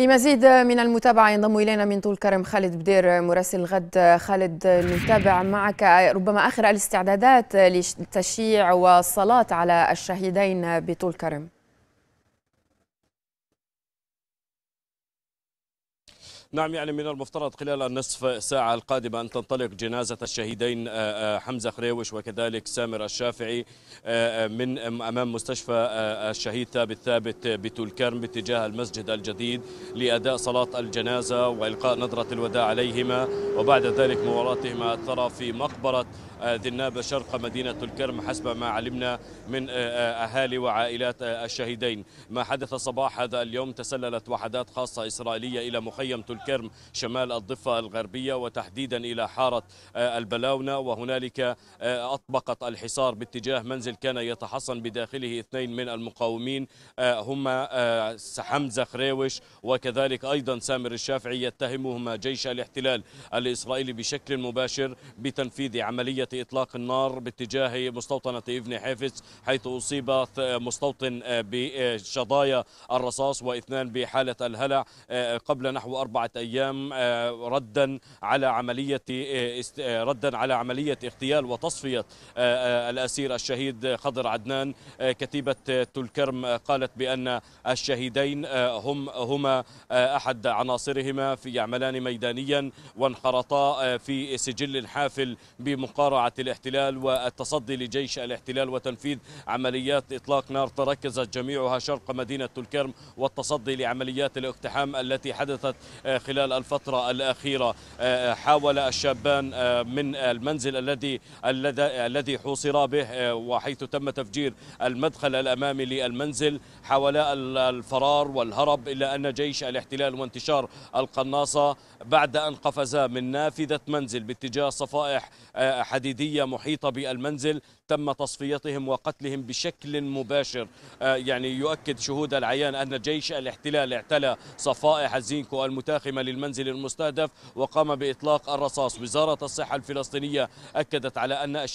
لمزيد من المتابعة ينضم إلينا من طول كرم خالد بدير مراسل غد خالد نتابع معك ربما آخر الاستعدادات لتشييع والصلاة على الشهيدين بطول كرم نعم يعني من المفترض خلال النصف ساعة القادمة أن تنطلق جنازة الشهيدين آه، آه، حمزة خريوش وكذلك سامر الشافعي آه، من أمام مستشفى الشهيد ثابت ثابت بتولكرم باتجاه المسجد الجديد لأداء صلاة الجنازة وإلقاء نظرة الوداع عليهما وبعد ذلك مواراتهما الثرى في مقبرة ذناب شرق مدينة الكرم حسب ما علمنا من أهالي وعائلات الشهيدين ما حدث صباح هذا اليوم تسللت وحدات خاصة إسرائيلية إلى مخيم تلكرم الكرم شمال الضفة الغربية وتحديدا إلى حارة آه، البلاونة وهنالك آه، أطبقت الحصار باتجاه منزل كان يتحصن بداخله اثنين من المقاومين آه، هما حمزة خريوش وكذلك أيضا سامر الشافعي يتهمهما جيش الاحتلال الإسرائيلي بشكل مباشر بتنفيذ عملية إطلاق النار باتجاه مستوطنة ابن حافظ حيث أصيب مستوطن بشظايا الرصاص واثنان بحالة الهلع قبل نحو أربعة أيام آه، ردا على عملية آه، آه، ردا على عملية اغتيال وتصفية الأسير الشهيد خضر عدنان كتيبة تلكرم قالت بأن الشهيدين هم هما أحد عناصرهما في يعملان ميدانيا وانخرطا في سجل حافل بمقارعة الاحتلال والتصدي لجيش الاحتلال وتنفيذ عمليات إطلاق نار تركزت جميعها شرق مدينة تلكرم والتصدي لعمليات الاقتحام التي حدثت خلال الفترة الأخيرة آه، آه، حاول الشابان آه، من المنزل الذي الذي حوصرا به وحيث تم تفجير المدخل الأمامي للمنزل حاولا الفرار والهرب إلا أن جيش الاحتلال وانتشار القناصة بعد أن قفزا من نافذة منزل باتجاه صفائح حديدية محيطة بالمنزل تم تصفيتهم وقتلهم بشكل مباشر آه، يعني يؤكد شهود العيان أن جيش الاحتلال اعتلى صفائح الزينكو المتاخمة للمنزل المستهدف وقام بإطلاق الرصاص وزارة الصحة الفلسطينية أكدت على أن آه،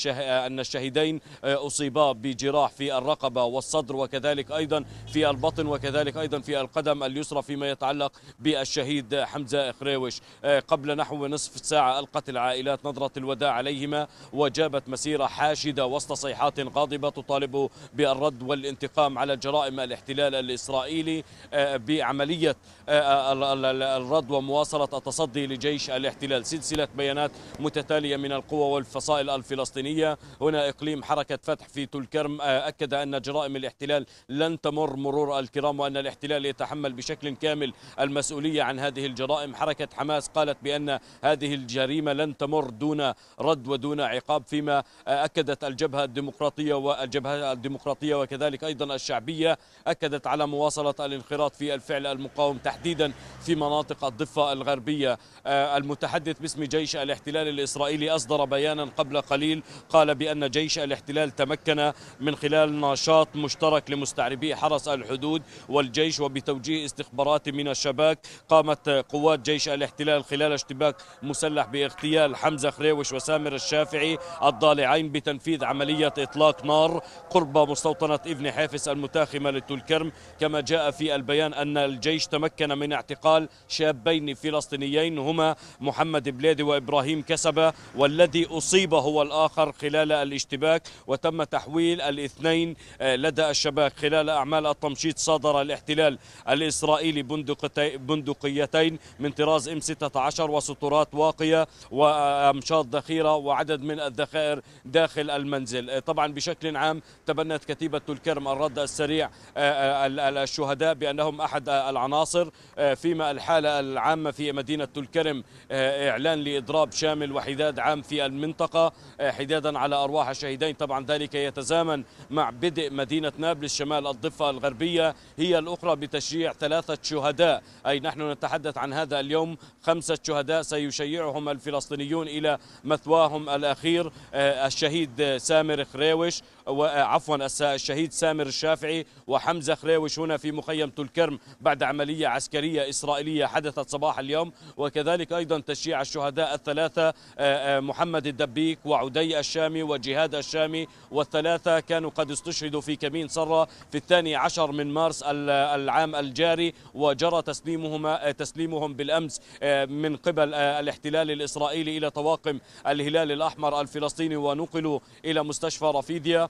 أن الشهيدين آه، أصيبا بجراح في الرقبة والصدر وكذلك أيضا في البطن وكذلك أيضا في القدم اليسرى فيما يتعلق بالشهيد حمزة خريوش قبل نحو نصف ساعة ألقت العائلات نظرة الوداع عليهما وجابت مسيرة حاشدة وسط وسط صيحات غاضبة تطالب بالرد والانتقام على جرائم الاحتلال الإسرائيلي آه، بعملية آه، الرد ومواصلة التصدي لجيش الاحتلال سلسلة بيانات متتالية من القوى والفصائل الفلسطينية هنا إقليم حركة فتح في تلكرم آه، أكد أن جرائم الاحتلال لن تمر مرور الكرام وأن الاحتلال يتحمل بشكل كامل المسؤولية عن هذه الجرائم حركة حماس قالت بأن هذه الجريمة لن تمر دون رد ودون عقاب فيما أكدت الجبهة الجبهة الديمقراطية والجبهة الديمقراطية وكذلك أيضا الشعبية أكدت على مواصلة الانخراط في الفعل المقاوم تحديدا في مناطق الضفة الغربية آه، المتحدث باسم جيش الاحتلال الإسرائيلي أصدر بيانا قبل قليل قال بأن جيش الاحتلال تمكن من خلال نشاط مشترك لمستعربي حرس الحدود والجيش وبتوجيه استخبارات من الشباك قامت قوات جيش الاحتلال خلال اشتباك مسلح باغتيال حمزة خريوش وسامر الشافعي الضالعين بتنفيذ عملية عملية إطلاق نار قرب مستوطنة ابن حافس المتاخمة للتلكرم كما جاء في البيان أن الجيش تمكن من اعتقال شابين فلسطينيين هما محمد بلادي وإبراهيم كسبة والذي أصيب هو الآخر خلال الاشتباك وتم تحويل الاثنين آه، لدى الشباك خلال أعمال التمشيط صادر الاحتلال الإسرائيلي بندقيتين من طراز ام 16 وسطورات واقية وأمشاط ذخيرة وعدد من الذخائر داخل المنزل المنزل آه، طبعا بشكل عام تبنت كتيبة الكرم الرد السريع آه، آه، الشهداء بأنهم أحد العناصر فيما الحالة العامة في مدينة الكرم إعلان لإضراب شامل وحداد عام في المنطقة حدادا على أرواح الشهيدين طبعا ذلك يتزامن مع بدء مدينة نابلس شمال الضفة الغربية هي الأخرى بتشييع ثلاثة شهداء أي نحن نتحدث عن هذا اليوم خمسة شهداء سيشيعهم الفلسطينيون إلى مثواهم الأخير الشهيد سامي سامر خريوش وعفوا آه، الشهيد سامر الشافعي وحمزة خليوش هنا في مخيم تلكرم بعد عملية عسكرية إسرائيلية حدثت صباح اليوم وكذلك أيضا تشييع الشهداء الثلاثة آه، آه، محمد الدبيك وعدي الشامي وجهاد الشامي والثلاثة كانوا قد استشهدوا في كمين صرة في الثاني عشر من مارس العام الجاري وجرى تسليمهما تسليمهم بالأمس من قبل الاحتلال الإسرائيلي إلى طواقم الهلال الأحمر الفلسطيني ونقلوا إلى مستشفى رفيديا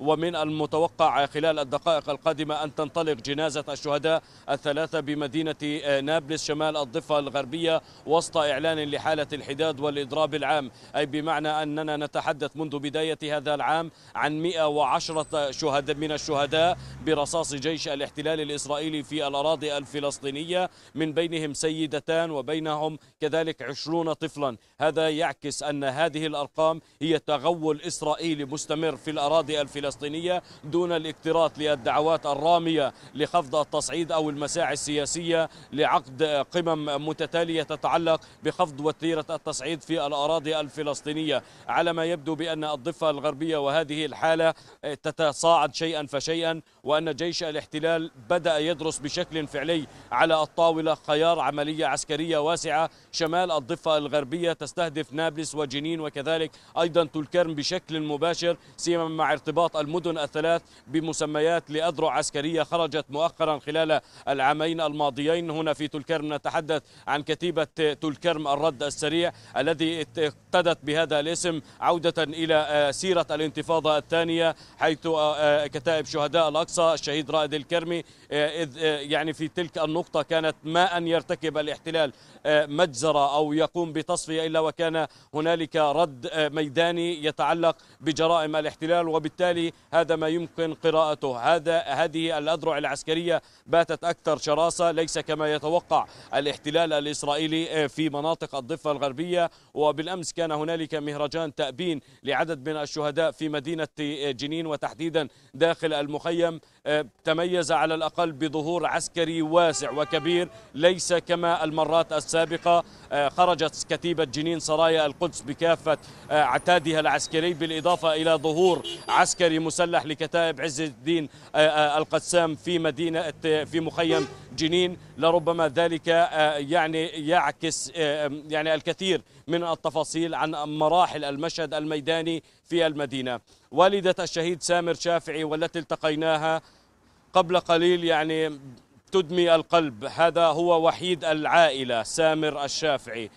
ومن المتوقع خلال الدقائق القادمة أن تنطلق جنازة الشهداء الثلاثة بمدينة آه، نابلس شمال الضفة الغربية وسط إعلان لحالة الحداد والإضراب العام أي بمعنى أننا نتحدث منذ بداية هذا العام عن 110 شهداء من الشهداء برصاص جيش الاحتلال الإسرائيلي في الأراضي الفلسطينية من بينهم سيدتان وبينهم كذلك عشرون طفلا هذا يعكس أن هذه الأرقام هي تغول إسرائيلي مستمر في الأراضي الفلسطينية الفلسطينية دون الاكتراث للدعوات الرامية لخفض التصعيد أو المساعي السياسية لعقد قمم متتالية تتعلق بخفض وتيرة التصعيد في الأراضي الفلسطينية على ما يبدو بأن الضفة الغربية وهذه الحالة تتصاعد شيئا فشيئا وأن جيش الاحتلال بدأ يدرس بشكل فعلي على الطاولة خيار عملية عسكرية واسعة شمال الضفة الغربية تستهدف نابلس وجنين وكذلك أيضا تلكرم بشكل مباشر سيما مع ارتباط المدن الثلاث بمسميات لأذرع عسكرية خرجت مؤخرا خلال العامين الماضيين هنا في تلكرم نتحدث عن كتيبة تلكرم الرد السريع الذي اقتدت بهذا الاسم عودة إلى آه، سيرة الانتفاضة الثانية حيث آه، آه، كتائب شهداء الأقصى الشهيد رائد الكرمي إذ يعني في تلك النقطة كانت ما أن يرتكب الاحتلال مجزرة أو يقوم بتصفية إلا وكان هنالك رد ميداني يتعلق بجرائم الاحتلال وبالتالي هذا ما يمكن قراءته هذا هذه الأذرع العسكرية باتت أكثر شراسة ليس كما يتوقع الاحتلال الإسرائيلي آه، في مناطق الضفة الغربية وبالأمس كان هنالك مهرجان تأبين لعدد من الشهداء في مدينة آه، جنين وتحديدا داخل المخيم آه، تميز على الأقل بظهور عسكري واسع وكبير ليس كما المرات السابقة آه، خرجت كتيبة جنين سرايا القدس بكافة آه، عتادها العسكري بالإضافة إلى ظهور عسكري مسلح لكتائب عز الدين القسام في مدينة في مخيم جنين لربما ذلك يعني يعكس يعني الكثير من التفاصيل عن مراحل المشهد الميداني في المدينة والدة الشهيد سامر شافعي والتي التقيناها قبل قليل يعني تدمي القلب هذا هو وحيد العائلة سامر الشافعي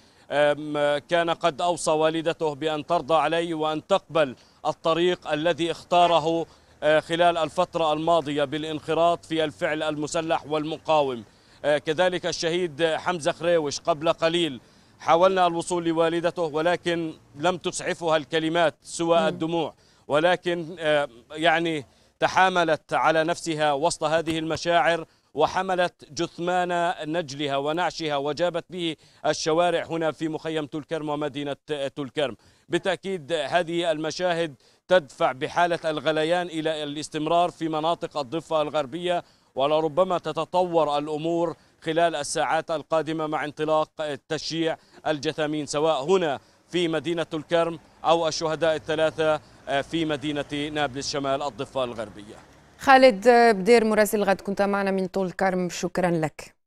كان قد أوصى والدته بأن ترضى عليه وأن تقبل الطريق الذي اختاره أه، خلال الفترة الماضية بالانخراط في الفعل المسلح والمقاوم أه، كذلك الشهيد حمزة خريوش قبل قليل حاولنا الوصول لوالدته ولكن لم تسعفها الكلمات سوى الدموع ولكن آه، يعني تحاملت على نفسها وسط هذه المشاعر وحملت جثمان نجلها ونعشها وجابت به الشوارع هنا في مخيم تلكرم ومدينة آه، تلكرم بالتأكيد هذه المشاهد تدفع بحالة الغليان إلى الاستمرار في مناطق الضفة الغربية ولربما تتطور الأمور خلال الساعات القادمة مع انطلاق آه، تشييع الجثامين سواء هنا في مدينة الكرم أو الشهداء الثلاثة آه، في مدينة نابلس شمال الضفة الغربية خالد آه، بدير مراسل غد كنت معنا من طول كرم شكرا لك